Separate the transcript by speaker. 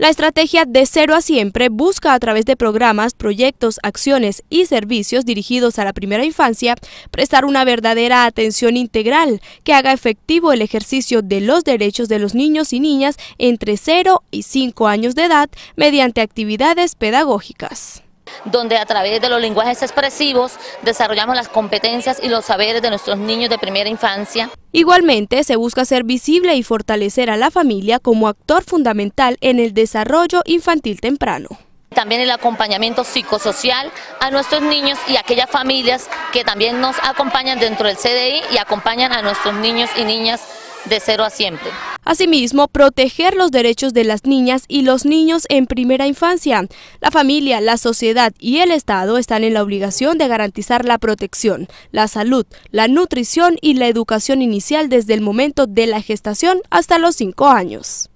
Speaker 1: La estrategia de cero a siempre busca a través de programas, proyectos, acciones y servicios dirigidos a la primera infancia prestar una verdadera atención integral que haga efectivo el ejercicio de los derechos de los niños y niñas entre 0 y 5 años de edad mediante actividades pedagógicas
Speaker 2: donde a través de los lenguajes expresivos desarrollamos las competencias y los saberes de nuestros niños de primera infancia.
Speaker 1: Igualmente, se busca ser visible y fortalecer a la familia como actor fundamental en el desarrollo infantil temprano
Speaker 2: también el acompañamiento psicosocial a nuestros niños y aquellas familias que también nos acompañan dentro del CDI y acompañan a nuestros niños y niñas de cero a siempre.
Speaker 1: Asimismo, proteger los derechos de las niñas y los niños en primera infancia. La familia, la sociedad y el Estado están en la obligación de garantizar la protección, la salud, la nutrición y la educación inicial desde el momento de la gestación hasta los cinco años.